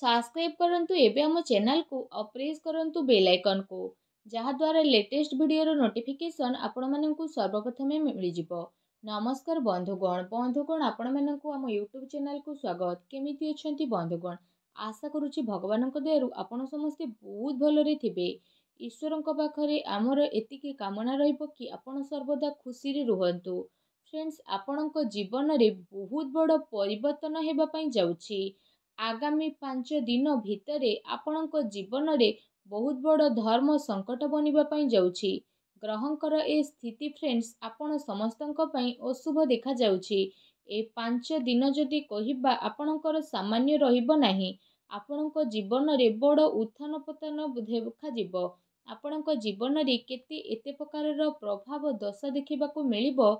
subscribe କରନ୍ତୁ ଏବେ ଆମ ଚ୍ୟାନେଲକୁ ଆଉ ପ୍ରେସ୍ କରନ୍ତୁ ବେଲ୍ ଆଇକନ୍କୁ ଯାହାଦ୍ୱାରା ଲେଟେଷ୍ଟ ଭିଡ଼ିଓର ନୋଟିଫିକେସନ୍ ଆପଣମାନଙ୍କୁ ସର୍ବପ୍ରଥମେ ମିଳିଯିବ ନମସ୍କାର ବନ୍ଧୁଗଣ ବନ୍ଧୁଗଣ ଆପଣମାନଙ୍କୁ ଆମ ୟୁଟ୍ୟୁବ୍ ଚ୍ୟାନେଲକୁ ସ୍ୱାଗତ କେମିତି ଅଛନ୍ତି ବନ୍ଧୁଗଣ ଆଶା କରୁଛି ଭଗବାନଙ୍କ ଦୟାରୁ ଆପଣ ସମସ୍ତେ ବହୁତ ଭଲରେ ଥିବେ ଈଶ୍ୱରଙ୍କ ପାଖରେ ଆମର ଏତିକି କାମନା ରହିବ କି ଆପଣ ସର୍ବଦା ଖୁସିରେ ରୁହନ୍ତୁ ଫ୍ରେଣ୍ଡସ୍ ଆପଣଙ୍କ ଜୀବନରେ ବହୁତ ବଡ଼ ପରିବର୍ତ୍ତନ ହେବା ପାଇଁ ଯାଉଛି ଆଗାମୀ ପାଞ୍ଚ ଦିନ ଭିତରେ ଆପଣଙ୍କ ଜୀବନରେ ବହୁତ ବଡ଼ ଧର୍ମ ସଙ୍କଟ ବନିବା ପାଇଁ ଯାଉଛି ଗ୍ରହଙ୍କର ଏ ସ୍ଥିତି ଫ୍ରେଣ୍ଡସ୍ ଆପଣ ସମସ୍ତଙ୍କ ପାଇଁ ଅଶୁଭ ଦେଖାଯାଉଛି ଏ ପାଞ୍ଚ ଦିନ ଯଦି କହିବା ଆପଣଙ୍କର ସାମାନ୍ୟ ରହିବ ନାହିଁ ଆପଣଙ୍କ ଜୀବନରେ ବଡ଼ ଉତ୍ଥାନ ପତନ ଦେଖାଯିବ ଆପଣଙ୍କ ଜୀବନରେ କେତେ ଏତେ ପ୍ରକାରର ପ୍ରଭାବ ଦଶା ଦେଖିବାକୁ ମିଳିବ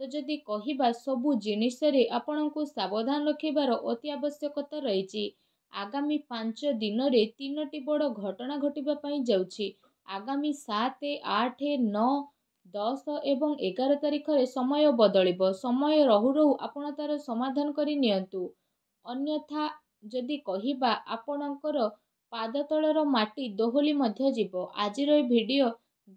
ତ ଯଦି କହିବା ସବୁ ଜିନିଷରେ ଆପଣଙ୍କୁ ସାବଧାନ ରଖିବାର ଅତି ଆବଶ୍ୟକତା ରହିଛି ଆଗାମୀ ପାଞ୍ଚ ଦିନରେ ତିନୋଟି ବଡ଼ ଘଟଣା ଘଟିବା ପାଇଁ ଯାଉଛି ଆଗାମୀ ସାତ ଆଠ ନଅ ଦଶ ଏବଂ ଏଗାର ତାରିଖରେ ସମୟ ବଦଳିବ ସମୟ ରହୁ ରହୁ ଆପଣ ତା'ର ସମାଧାନ କରି ନିଅନ୍ତୁ ଅନ୍ୟଥା ଯଦି କହିବା ଆପଣଙ୍କର ପାଦ ତଳର ମାଟି ଦୋହଲି ମଧ୍ୟ ଯିବ ଆଜିର ଏ ଭିଡ଼ିଓ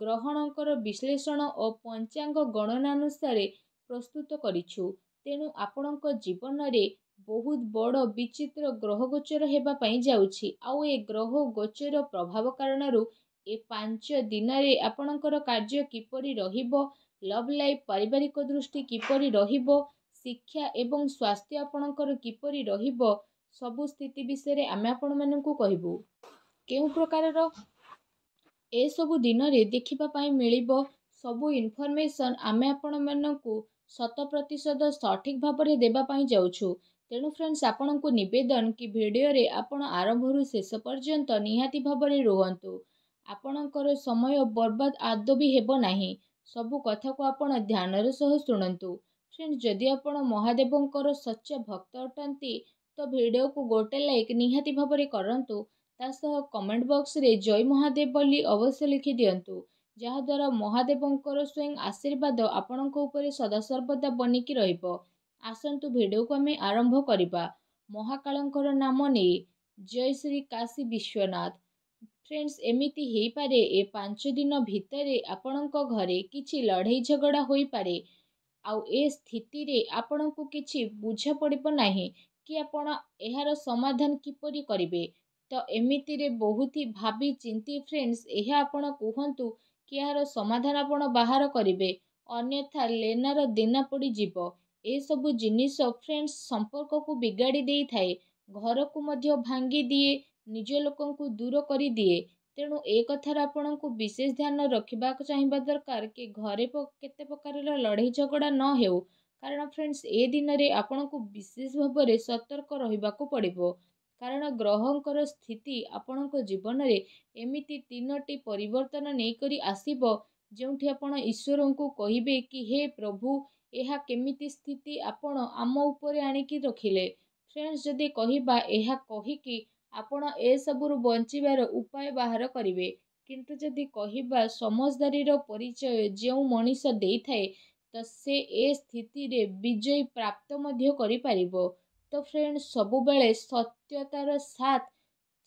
ଗ୍ରହଣଙ୍କର ବିଶ୍ଳେଷଣ ଓ ପଞ୍ଚାଙ୍ଗ ଗଣନା ଅନୁସାରେ ପ୍ରସ୍ତୁତ କରିଛୁ ତେଣୁ ଆପଣଙ୍କ ଜୀବନରେ ବହୁତ ବଡ଼ ବିଚିତ୍ର ଗ୍ରହ ଗୋଚର ହେବା ପାଇଁ ଯାଉଛି ଆଉ ଏ ଗ୍ରହ ଗୋଚର ପ୍ରଭାବ କାରଣରୁ ଏ ପାଞ୍ଚ ଦିନରେ ଆପଣଙ୍କର କାର୍ଯ୍ୟ କିପରି ରହିବ ଲଭ୍ ଲାଇଫ୍ ପାରିବାରିକ ଦୃଷ୍ଟି କିପରି ରହିବ ଶିକ୍ଷା ଏବଂ ସ୍ୱାସ୍ଥ୍ୟ ଆପଣଙ୍କର କିପରି ରହିବ ସବୁ ସ୍ଥିତି ବିଷୟରେ ଆମେ ଆପଣମାନଙ୍କୁ କହିବୁ କେଉଁ ପ୍ରକାରର ଏସବୁ ଦିନରେ ଦେଖିବା ପାଇଁ ମିଳିବ ସବୁ ଇନଫର୍ମେସନ୍ ଆମେ ଆପଣମାନଙ୍କୁ ଶତ ପ୍ରତିଶତ ସଠିକ୍ ଭାବରେ ଦେବା ପାଇଁ ଯାଉଛୁ ତେଣୁ ଫ୍ରେଣ୍ଡସ୍ ଆପଣଙ୍କୁ ନିବେଦନ କି ଭିଡ଼ିଓରେ ଆପଣ ଆରମ୍ଭରୁ ଶେଷ ପର୍ଯ୍ୟନ୍ତ ନିହାତି ଭାବରେ ରୁହନ୍ତୁ ଆପଣଙ୍କର ସମୟ ବର୍ବାଦ ଆଦୌ ବି ହେବ ନାହିଁ ସବୁ କଥାକୁ ଆପଣ ଧ୍ୟାନର ସହ ଶୁଣନ୍ତୁ ଫ୍ରେଣ୍ଡ ଯଦି ଆପଣ ମହାଦେବଙ୍କର ସଚ୍ଚା ଭକ୍ତ ଅଟନ୍ତି ତ ଭିଡ଼ିଓକୁ ଗୋଟେ ଲାଇକ୍ ନିହାତି ଭାବରେ କରନ୍ତୁ ତା ସହ କମେଣ୍ଟ ବକ୍ସରେ ଜୟ ମହାଦେବ ବୋଲି ଅବଶ୍ୟ ଲେଖି ଦିଅନ୍ତୁ ଯାହାଦ୍ୱାରା ମହାଦେବଙ୍କର ସ୍ୱୟଂ ଆଶୀର୍ବାଦ ଆପଣଙ୍କ ଉପରେ ସଦାସର୍ବଦା ବନିକି ରହିବ ଆସନ୍ତୁ ଭିଡ଼ିଓକୁ ଆମେ ଆରମ୍ଭ କରିବା ମହାକାଳଙ୍କର ନାମ ନେଇ ଜୟ ଶ୍ରୀ କାଶୀ ବିଶ୍ୱନାଥ ଫ୍ରେଣ୍ଡସ୍ ଏମିତି ହେଇପାରେ ଏ ପାଞ୍ଚ ଦିନ ଭିତରେ ଆପଣଙ୍କ ଘରେ କିଛି ଲଢ଼େଇ ଝଗଡ଼ା ହୋଇପାରେ ଆଉ ଏ ସ୍ଥିତିରେ ଆପଣଙ୍କୁ କିଛି ବୁଝା ପଡ଼ିବ ନାହିଁ କି ଆପଣ ଏହାର ସମାଧାନ କିପରି କରିବେ ତ ଏମିତିରେ ବହୁତ ହି ଭାବି ଚିନ୍ତି ଫ୍ରେଣ୍ଡସ୍ ଏହା ଆପଣ କୁହନ୍ତୁ ଏହାର ସମାଧାନ ଆପଣ ବାହାର କରିବେ ଅନ୍ୟଥା ଲେନାର ଦିନ ପଡ଼ିଯିବ ଏସବୁ ଜିନିଷ ଫ୍ରେଣ୍ଡସ୍ ସମ୍ପର୍କକୁ ବିଗାଡ଼ି ଦେଇଥାଏ ଘରକୁ ମଧ୍ୟ ଭାଙ୍ଗି ଦିଏ ନିଜ ଲୋକଙ୍କୁ ଦୂର କରିଦିଏ ତେଣୁ ଏ କଥାରେ ଆପଣଙ୍କୁ ବିଶେଷ ଧ୍ୟାନ ରଖିବାକୁ ଚାହିଁବା ଦରକାର କି ଘରେ କେତେ ପ୍ରକାରର ଲଢ଼େଇ ଝଗଡ଼ା ନ ହେଉ କାରଣ ଫ୍ରେଣ୍ଡସ୍ ଏ ଦିନରେ ଆପଣଙ୍କୁ ବିଶେଷ ଭାବରେ ସତର୍କ ରହିବାକୁ ପଡ଼ିବ କାରଣ ଗ୍ରହଙ୍କର ସ୍ଥିତି ଆପଣଙ୍କ ଜୀବନରେ ଏମିତି ତିନୋଟି ପରିବର୍ତ୍ତନ ନେଇକରି ଆସିବ ଯେଉଁଠି ଆପଣ ଈଶ୍ୱରଙ୍କୁ କହିବେ କି ହେ ପ୍ରଭୁ ଏହା କେମିତି ସ୍ଥିତି ଆପଣ ଆମ ଉପରେ ଆଣିକି ରଖିଲେ ଫ୍ରେଣ୍ଡସ୍ ଯଦି କହିବା ଏହା କହିକି ଆପଣ ଏସବୁରୁ ବଞ୍ଚିବାର ଉପାୟ ବାହାର କରିବେ କିନ୍ତୁ ଯଦି କହିବା ସମଜଦାରୀର ପରିଚୟ ଯେଉଁ ମଣିଷ ଦେଇଥାଏ ତ ସେ ଏ ସ୍ଥିତିରେ ବିଜୟୀ ପ୍ରାପ୍ତ ମଧ୍ୟ କରିପାରିବ ତ ଫ୍ରେଣ୍ଡ ସବୁବେଳେ ସତ୍ୟତାର ସାଥ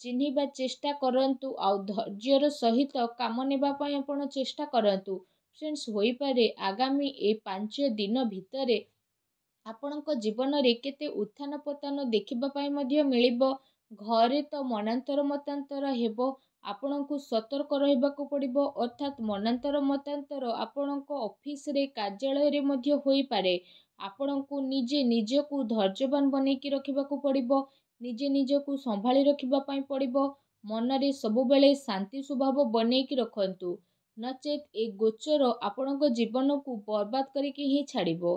ଚିହ୍ନିବା ଚେଷ୍ଟା କରନ୍ତୁ ଆଉ ଧୈର୍ଯ୍ୟର ସହିତ କାମ ନେବା ପାଇଁ ଆପଣ ଚେଷ୍ଟା କରନ୍ତୁ ଫ୍ରେଣ୍ଡସ୍ ହୋଇପାରେ ଆଗାମୀ ଏ ପାଞ୍ଚ ଦିନ ଭିତରେ ଆପଣଙ୍କ ଜୀବନରେ କେତେ ଉତ୍ଥାନ ପତନ ଦେଖିବା ପାଇଁ ମଧ୍ୟ ମିଳିବ ଘରେ ତ ମନାନ୍ତର ମତାନ୍ତର ହେବ ଆପଣଙ୍କୁ ସତର୍କ ରହିବାକୁ ପଡ଼ିବ ଅର୍ଥାତ୍ ମନାନ୍ତର ମତାନ୍ତର ଆପଣଙ୍କ ଅଫିସରେ କାର୍ଯ୍ୟାଳୟରେ ମଧ୍ୟ ହୋଇପାରେ ଆପଣଙ୍କୁ ନିଜେ ନିଜକୁ ଧୈର୍ଯ୍ୟବାନ ବନେଇକି ରଖିବାକୁ ପଡ଼ିବ ନିଜେ ନିଜକୁ ସମ୍ଭାଳି ରଖିବା ପାଇଁ ପଡ଼ିବ ମନରେ ସବୁବେଳେ ଶାନ୍ତି ସ୍ୱଭାବ ବନେଇକି ରଖନ୍ତୁ ନଚେତ୍ ଏ ଗୋଚର ଆପଣଙ୍କ ଜୀବନକୁ ବର୍ବାଦ କରିକି ହିଁ ଛାଡ଼ିବ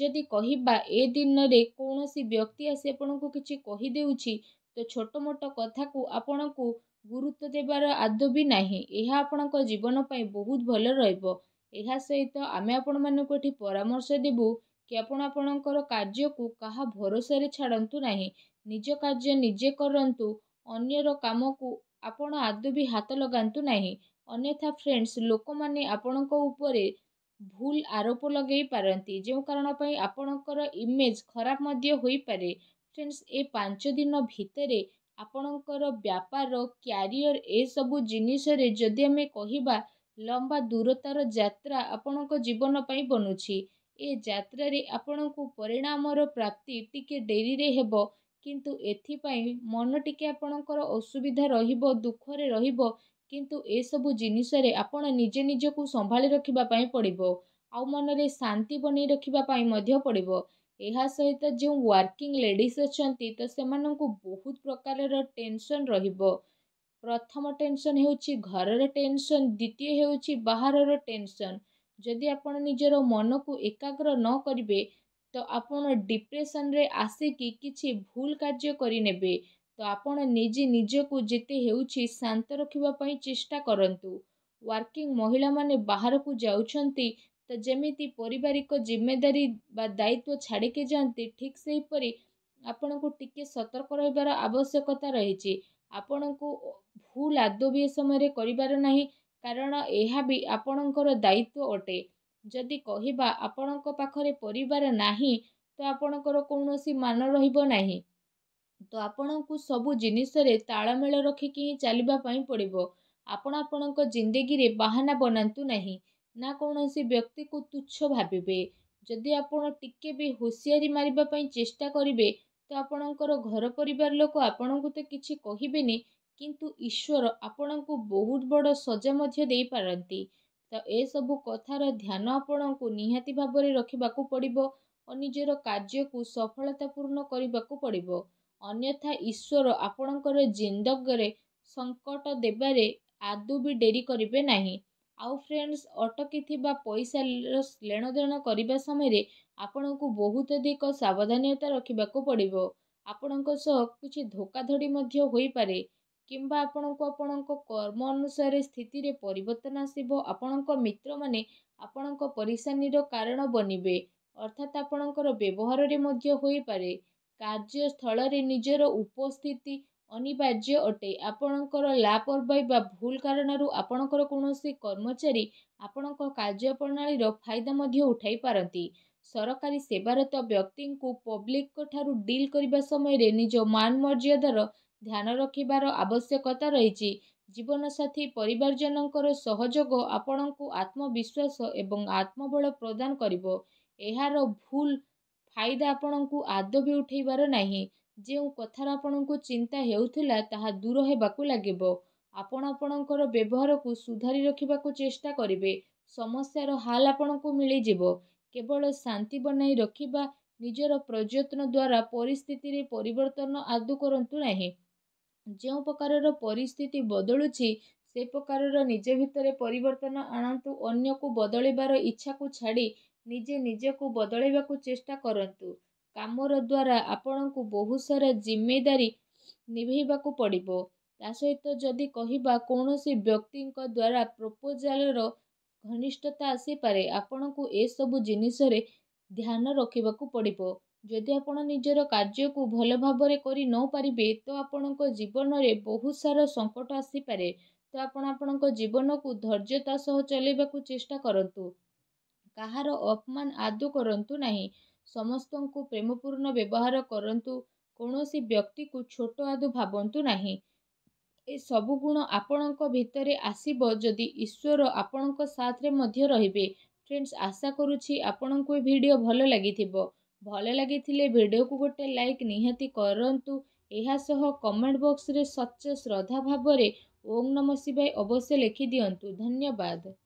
ଯଦି କହିବା ଏ ଦିନରେ କୌଣସି ବ୍ୟକ୍ତି ଆସି ଆପଣଙ୍କୁ କିଛି କହିଦେଉଛି ତ ଛୋଟ ମୋଟ କଥାକୁ ଆପଣଙ୍କୁ ଗୁରୁତ୍ୱ ଦେବାର ଆଦୌ ବି ନାହିଁ ଏହା ଆପଣଙ୍କ ଜୀବନ ପାଇଁ ବହୁତ ଭଲ ରହିବ ଏହା ସହିତ ଆମେ ଆପଣମାନଙ୍କୁ ଏଠି ପରାମର୍ଶ ଦେବୁ କି ଆପଣ ଆପଣଙ୍କର କାର୍ଯ୍ୟକୁ କାହା ଭରସାରେ ଛାଡ଼ନ୍ତୁ ନାହିଁ ନିଜ କାର୍ଯ୍ୟ ନିଜେ କରନ୍ତୁ ଅନ୍ୟର କାମକୁ ଆପଣ ଆଦୌ ବି ହାତ ଲଗାନ୍ତୁ ନାହିଁ ଅନ୍ୟଥା ଫ୍ରେଣ୍ଡସ୍ ଲୋକମାନେ ଆପଣଙ୍କ ଉପରେ ଭୁଲ ଆରୋପ ଲଗାଇ ପାରନ୍ତି ଯେଉଁ କାରଣ ପାଇଁ ଆପଣଙ୍କର ଇମେଜ୍ ଖରାପ ମଧ୍ୟ ହୋଇପାରେ ଫ୍ରେଣ୍ଡସ୍ ଏ ପାଞ୍ଚ ଦିନ ଭିତରେ ଆପଣଙ୍କର ବ୍ୟାପାର କ୍ୟାରିୟର ଏସବୁ ଜିନିଷରେ ଯଦି ଆମେ କହିବା ଲମ୍ବା ଦୂରତାର ଯାତ୍ରା ଆପଣଙ୍କ ଜୀବନ ପାଇଁ ବନୁଛି ଏ ଯାତ୍ରାରେ ଆପଣଙ୍କୁ ପରିଣାମର ପ୍ରାପ୍ତି ଟିକେ ଡେରିରେ ହେବ କିନ୍ତୁ ଏଥିପାଇଁ ମନ ଟିକେ ଆପଣଙ୍କର ଅସୁବିଧା ରହିବ ଦୁଃଖରେ ରହିବ କିନ୍ତୁ ଏସବୁ ଜିନିଷରେ ଆପଣ ନିଜେ ନିଜକୁ ସମ୍ଭାଳି ରଖିବା ପାଇଁ ପଡ଼ିବ ଆଉ ମନରେ ଶାନ୍ତି ବନେଇ ରଖିବା ପାଇଁ ମଧ୍ୟ ପଡ଼ିବ ଏହା ସହିତ ଯେଉଁ ୱାର୍କିଂ ଲେଡ଼ିଜ୍ ଅଛନ୍ତି ତ ସେମାନଙ୍କୁ ବହୁତ ପ୍ରକାରର ଟେନସନ୍ ରହିବ ପ୍ରଥମ ଟେନସନ୍ ହେଉଛି ଘରର ଟେନସନ୍ ଦ୍ୱିତୀୟ ହେଉଛି ବାହାରର ଟେନସନ୍ ଯଦି ଆପଣ ନିଜର ମନକୁ ଏକାଗ୍ର ନ କରିବେ ତ ଆପଣ ଡିପ୍ରେସନରେ ଆସିକି କିଛି ଭୁଲ କାର୍ଯ୍ୟ କରିନେବେ ତ ଆପଣ ନିଜେ ନିଜକୁ ଯେତେ ହେଉଛି ଶାନ୍ତ ରଖିବା ପାଇଁ ଚେଷ୍ଟା କରନ୍ତୁ ୱାର୍କିଂ ମହିଳାମାନେ ବାହାରକୁ ଯାଉଛନ୍ତି ତ ଯେମିତି ପାରିବାରିକ ଜିମ୍ମେଦାରୀ ବା ଦାୟିତ୍ୱ ଛାଡ଼ିକି ଯାଆନ୍ତି ଠିକ୍ ସେହିପରି ଆପଣଙ୍କୁ ଟିକେ ସତର୍କ ରହିବାର ଆବଶ୍ୟକତା ରହିଛି ଆପଣଙ୍କୁ ଭୁଲ ଆଦୌ ବି ଏ ସମୟରେ କରିବାର ନାହିଁ କାରଣ ଏହା ବି ଆପଣଙ୍କର ଦାୟିତ୍ୱ ଅଟେ ଯଦି କହିବା ଆପଣଙ୍କ ପାଖରେ ପରିବାର ନାହିଁ ତ ଆପଣଙ୍କର କୌଣସି ମାନ ରହିବ ନାହିଁ ତ ଆପଣଙ୍କୁ ସବୁ ଜିନିଷରେ ତାଳମେଳ ରଖିକି ହିଁ ଚାଲିବା ପାଇଁ ପଡ଼ିବ ଆପଣ ଆପଣଙ୍କ ଜିନ୍ଦଗିରେ ବାହାନା ବନାନ୍ତୁ ନାହିଁ ନା କୌଣସି ବ୍ୟକ୍ତିକୁ ତୁଚ୍ଛ ଭାବିବେ ଯଦି ଆପଣ ଟିକେ ବି ହୁସିଆରି ମାରିବା ପାଇଁ ଚେଷ୍ଟା କରିବେ ତ ଆପଣଙ୍କର ଘର ପରିବାର ଲୋକ ଆପଣଙ୍କୁ ତ କିଛି କହିବେନି କିନ୍ତୁ ଈଶ୍ୱର ଆପଣଙ୍କୁ ବହୁତ ବଡ଼ ସଜା ମଧ୍ୟ ଦେଇପାରନ୍ତି ତ ଏସବୁ କଥାର ଧ୍ୟାନ ଆପଣଙ୍କୁ ନିହାତି ଭାବରେ ରଖିବାକୁ ପଡ଼ିବ ଓ ନିଜର କାର୍ଯ୍ୟକୁ ସଫଳତା ପୂର୍ଣ୍ଣ କରିବାକୁ ପଡ଼ିବ ଅନ୍ୟଥା ଈଶ୍ୱର ଆପଣଙ୍କର ଜିନ୍ଦଗରେ ସଙ୍କଟ ଦେବାରେ ଆଦୌ ବି ଡେରି କରିବେ ନାହିଁ ଆଉ ଫ୍ରେଣ୍ଡସ୍ ଅଟକିଥିବା ପଇସା ଲେଣଦେଣ କରିବା ସମୟରେ ଆପଣଙ୍କୁ ବହୁତ ଅଧିକ ସାବଧାନତା ରଖିବାକୁ ପଡ଼ିବ ଆପଣଙ୍କ ସହ କିଛି ଧୋକାଧଡ଼ି ମଧ୍ୟ ହୋଇପାରେ କିମ୍ବା ଆପଣଙ୍କୁ ଆପଣଙ୍କ କର୍ମ ଅନୁସାରେ ସ୍ଥିତିରେ ପରିବର୍ତ୍ତନ ଆସିବ ଆପଣଙ୍କ ମିତ୍ରମାନେ ଆପଣଙ୍କ ପରିଶାନୀର କାରଣ ବନିବେ ଅର୍ଥାତ୍ ଆପଣଙ୍କର ବ୍ୟବହାରରେ ମଧ୍ୟ ହୋଇପାରେ କାର୍ଯ୍ୟସ୍ଥଳରେ ନିଜର ଉପସ୍ଥିତି ଅନିବାର୍ଯ୍ୟ ଅଟେ ଆପଣଙ୍କର ଲାପରବାଇ ବା ଭୁଲ କାରଣରୁ ଆପଣଙ୍କର କୌଣସି କର୍ମଚାରୀ ଆପଣଙ୍କ କାର୍ଯ୍ୟ ପ୍ରଣାଳୀର ଫାଇଦା ମଧ୍ୟ ଉଠାଇ ପାରନ୍ତି ସରକାରୀ ସେବାରତ ବ୍ୟକ୍ତିଙ୍କୁ ପବ୍ଲିକଙ୍କ ଠାରୁ ଡିଲ୍ କରିବା ସମୟରେ ନିଜ ମାନ ମର୍ଯ୍ୟାଦାର ଧ୍ୟାନ ରଖିବାର ଆବଶ୍ୟକତା ରହିଛି ଜୀବନସାଥୀ ପରିବାରଜନଙ୍କର ସହଯୋଗ ଆପଣଙ୍କୁ ଆତ୍ମବିଶ୍ୱାସ ଏବଂ ଆତ୍ମବଳ ପ୍ରଦାନ କରିବ ଏହାର ଭୁଲ ଫାଇଦା ଆପଣଙ୍କୁ ଆଦୌ ବି ଉଠାଇବାର ନାହିଁ ଯେଉଁ କଥାର ଆପଣଙ୍କୁ ଚିନ୍ତା ହେଉଥିଲା ତାହା ଦୂର ହେବାକୁ ଲାଗିବ ଆପଣ ଆପଣଙ୍କର ବ୍ୟବହାରକୁ ସୁଧାରି ରଖିବାକୁ ଚେଷ୍ଟା କରିବେ ସମସ୍ୟାର ହାଲ ଆପଣଙ୍କୁ ମିଳିଯିବ କେବଳ ଶାନ୍ତି ବନାଇ ରଖିବା ନିଜର ପ୍ରଯତ୍ନ ଦ୍ୱାରା ପରିସ୍ଥିତିରେ ପରିବର୍ତ୍ତନ ଆଦୌ କରନ୍ତୁ ନାହିଁ ଯେଉଁ ପ୍ରକାରର ପରିସ୍ଥିତି ବଦଳୁଛି ସେ ପ୍ରକାରର ନିଜ ଭିତରେ ପରିବର୍ତ୍ତନ ଆଣନ୍ତୁ ଅନ୍ୟକୁ ବଦଳିବାର ଇଚ୍ଛାକୁ ଛାଡ଼ି ନିଜେ ନିଜକୁ ବଦଳାଇବାକୁ ଚେଷ୍ଟା କରନ୍ତୁ କାମର ଦ୍ୱାରା ଆପଣଙ୍କୁ ବହୁତ ସାରା ଜିମେଦାରୀ ନିଭେଇବାକୁ ପଡ଼ିବ ତା ସହିତ ଯଦି କହିବା କୌଣସି ବ୍ୟକ୍ତିଙ୍କ ଦ୍ୱାରା ପ୍ରୋପୋଜାଲର ଘନିଷ୍ଠତା ଆସିପାରେ ଆପଣଙ୍କୁ ଏସବୁ ଜିନିଷରେ ଧ୍ୟାନ ରଖିବାକୁ ପଡ଼ିବ ଯଦି ଆପଣ ନିଜର କାର୍ଯ୍ୟକୁ ଭଲ ଭାବରେ କରି ନପାରିବେ ତ ଆପଣଙ୍କ ଜୀବନରେ ବହୁତ ସାରା ସଙ୍କଟ ଆସିପାରେ ତ ଆପଣ ଆପଣଙ୍କ ଜୀବନକୁ ଧୈର୍ଯ୍ୟତା ସହ ଚଲେଇବାକୁ ଚେଷ୍ଟା କରନ୍ତୁ କାହାର ଅପମାନ ଆଦୌ କରନ୍ତୁ ନାହିଁ ସମସ୍ତଙ୍କୁ ପ୍ରେମପୂର୍ଣ୍ଣ ବ୍ୟବହାର କରନ୍ତୁ କୌଣସି ବ୍ୟକ୍ତିକୁ ଛୋଟ ଆଦୌ ଭାବନ୍ତୁ ନାହିଁ ଏ ସବୁ ଗୁଣ ଆପଣଙ୍କ ଭିତରେ ଆସିବ ଯଦି ଈଶ୍ୱର ଆପଣଙ୍କ ସାଥରେ ମଧ୍ୟ ରହିବେ ଫ୍ରେଣ୍ଡସ୍ ଆଶା କରୁଛି ଆପଣଙ୍କୁ ଏ ଭିଡ଼ିଓ ଭଲ ଲାଗିଥିବ ଭଲ ଲାଗିଥିଲେ ଭିଡ଼ିଓକୁ ଗୋଟେ ଲାଇକ୍ ନିହାତି କରନ୍ତୁ ଏହା ସହ କମେଣ୍ଟ ବକ୍ସରେ ସଚ ଶ୍ରଦ୍ଧା ଭାବରେ ଓମ୍ ନମଃ ଶିବାୟ ଅବଶ୍ୟ ଲେଖି ଦିଅନ୍ତୁ ଧନ୍ୟବାଦ